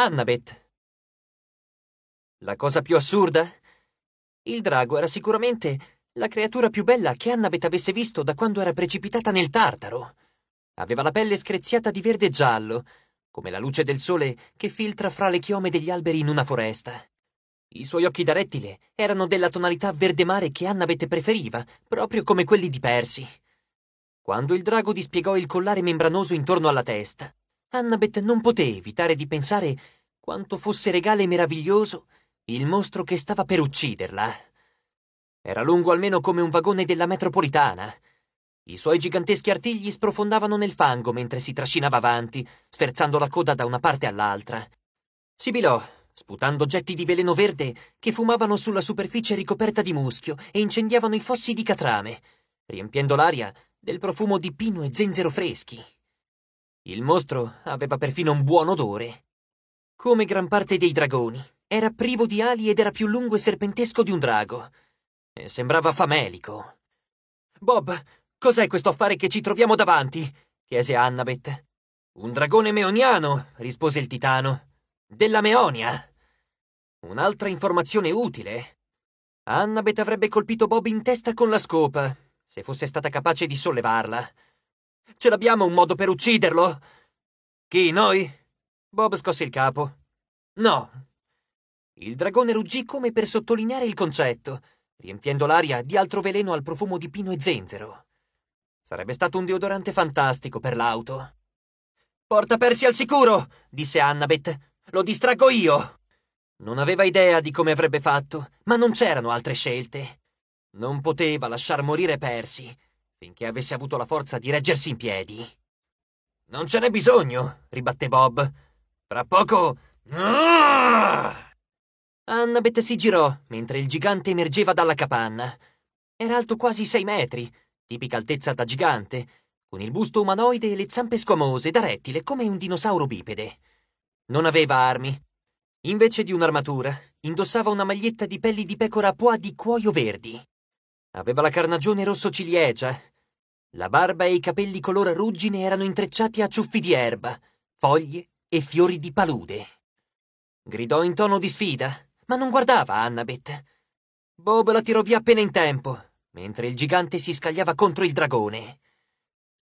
Annabeth. La cosa più assurda? Il drago era sicuramente la creatura più bella che Annabeth avesse visto da quando era precipitata nel Tartaro. Aveva la pelle screziata di verde giallo, come la luce del sole che filtra fra le chiome degli alberi in una foresta. I suoi occhi da rettile erano della tonalità verde mare che Annabeth preferiva, proprio come quelli di Percy. Quando il drago dispiegò il collare membranoso intorno alla testa, Annabeth non poté evitare di pensare quanto fosse regale e meraviglioso il mostro che stava per ucciderla. Era lungo almeno come un vagone della metropolitana. I suoi giganteschi artigli sprofondavano nel fango mentre si trascinava avanti, sferzando la coda da una parte all'altra. Sibilò, sputando getti di veleno verde che fumavano sulla superficie ricoperta di muschio e incendiavano i fossi di catrame, riempiendo l'aria del profumo di pino e zenzero freschi. Il mostro aveva perfino un buon odore. Come gran parte dei dragoni, era privo di ali ed era più lungo e serpentesco di un drago. E sembrava famelico. Bob, cos'è questo affare che ci troviamo davanti? chiese Annabeth. Un dragone meoniano, rispose il titano. Della Meonia. Un'altra informazione utile. Annabeth avrebbe colpito Bob in testa con la scopa, se fosse stata capace di sollevarla. Ce l'abbiamo un modo per ucciderlo? Chi, noi? Bob scosse il capo. No. Il dragone ruggì come per sottolineare il concetto, riempiendo l'aria di altro veleno al profumo di pino e zenzero. Sarebbe stato un deodorante fantastico per l'auto. Porta Percy al sicuro, disse Annabeth. Lo distraggo io. Non aveva idea di come avrebbe fatto, ma non c'erano altre scelte. Non poteva lasciar morire Percy finché avesse avuto la forza di reggersi in piedi. Non ce n'è bisogno, ribatté Bob. Tra poco... Ah! Annabeth si girò mentre il gigante emergeva dalla capanna. Era alto quasi sei metri, tipica altezza da gigante, con il busto umanoide e le zampe squamose da rettile come un dinosauro bipede. Non aveva armi. Invece di un'armatura, indossava una maglietta di pelli di pecora a poa di cuoio verdi. Aveva la carnagione rosso ciliegia. La barba e i capelli color ruggine erano intrecciati a ciuffi di erba, foglie e fiori di palude. Gridò in tono di sfida, ma non guardava Annabeth. Bob la tirò via appena in tempo, mentre il gigante si scagliava contro il dragone.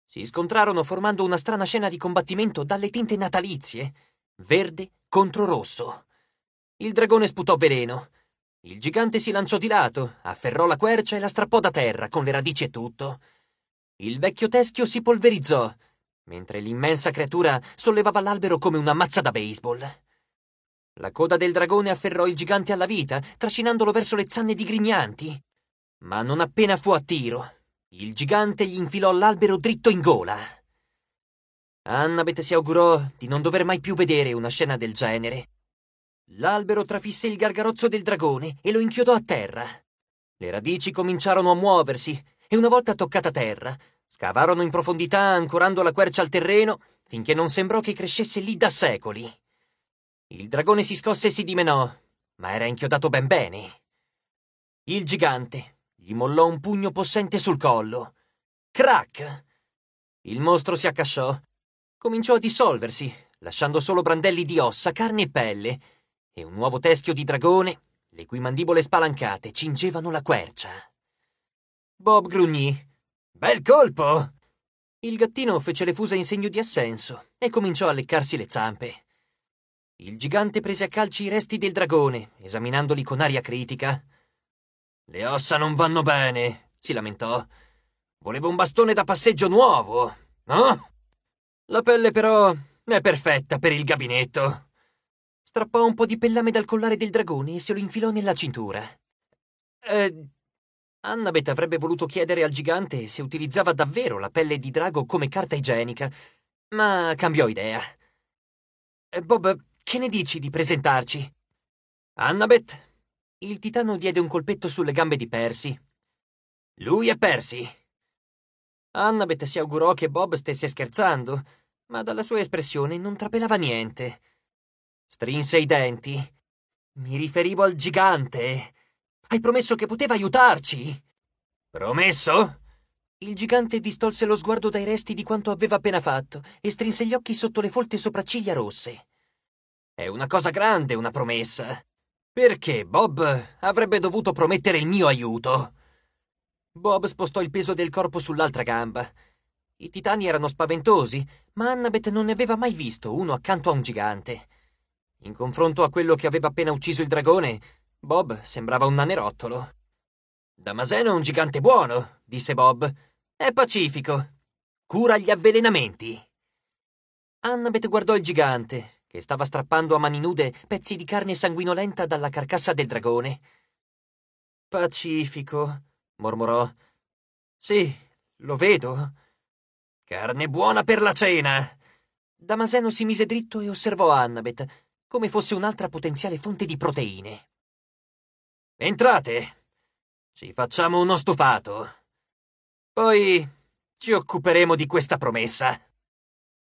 Si scontrarono formando una strana scena di combattimento dalle tinte natalizie, verde contro rosso. Il dragone sputò veleno, il gigante si lanciò di lato, afferrò la quercia e la strappò da terra, con le radici e tutto. Il vecchio teschio si polverizzò, mentre l'immensa creatura sollevava l'albero come una mazza da baseball. La coda del dragone afferrò il gigante alla vita, trascinandolo verso le zanne di Grignanti. Ma non appena fu a tiro, il gigante gli infilò l'albero dritto in gola. Annabeth si augurò di non dover mai più vedere una scena del genere. L'albero trafisse il gargarozzo del dragone e lo inchiodò a terra. Le radici cominciarono a muoversi e una volta toccata terra, scavarono in profondità ancorando la quercia al terreno finché non sembrò che crescesse lì da secoli. Il dragone si scosse e si dimenò, ma era inchiodato ben bene. Il gigante gli mollò un pugno possente sul collo. Crac! Il mostro si accasciò, cominciò a dissolversi, lasciando solo brandelli di ossa, carne e pelle, e un nuovo teschio di dragone, le cui mandibole spalancate cingevano la quercia. Bob grugnì. Bel colpo! Il gattino fece le fusa in segno di assenso e cominciò a leccarsi le zampe. Il gigante prese a calci i resti del dragone, esaminandoli con aria critica. Le ossa non vanno bene, si lamentò. Volevo un bastone da passeggio nuovo, no? La pelle però è perfetta per il gabinetto strappò un po' di pellame dal collare del dragone e se lo infilò nella cintura. Eh, Annabeth avrebbe voluto chiedere al gigante se utilizzava davvero la pelle di drago come carta igienica, ma cambiò idea. Eh, Bob, che ne dici di presentarci? Annabeth? Il titano diede un colpetto sulle gambe di Percy. Lui è Percy. Annabeth si augurò che Bob stesse scherzando, ma dalla sua espressione non trapelava niente. Strinse i denti. Mi riferivo al gigante. Hai promesso che poteva aiutarci. Promesso? Il gigante distolse lo sguardo dai resti di quanto aveva appena fatto e strinse gli occhi sotto le folte sopracciglia rosse. È una cosa grande una promessa. Perché Bob avrebbe dovuto promettere il mio aiuto? Bob spostò il peso del corpo sull'altra gamba. I titani erano spaventosi, ma Annabeth non ne aveva mai visto uno accanto a un gigante. In confronto a quello che aveva appena ucciso il dragone, Bob sembrava un nanerottolo. Damaseno è un gigante buono, disse Bob. È pacifico. Cura gli avvelenamenti. Annabeth guardò il gigante, che stava strappando a mani nude pezzi di carne sanguinolenta dalla carcassa del dragone. Pacifico, mormorò. Sì, lo vedo. Carne buona per la cena. Damaseno si mise dritto e osservò Annabeth, come fosse un'altra potenziale fonte di proteine. Entrate! Ci facciamo uno stufato. Poi ci occuperemo di questa promessa.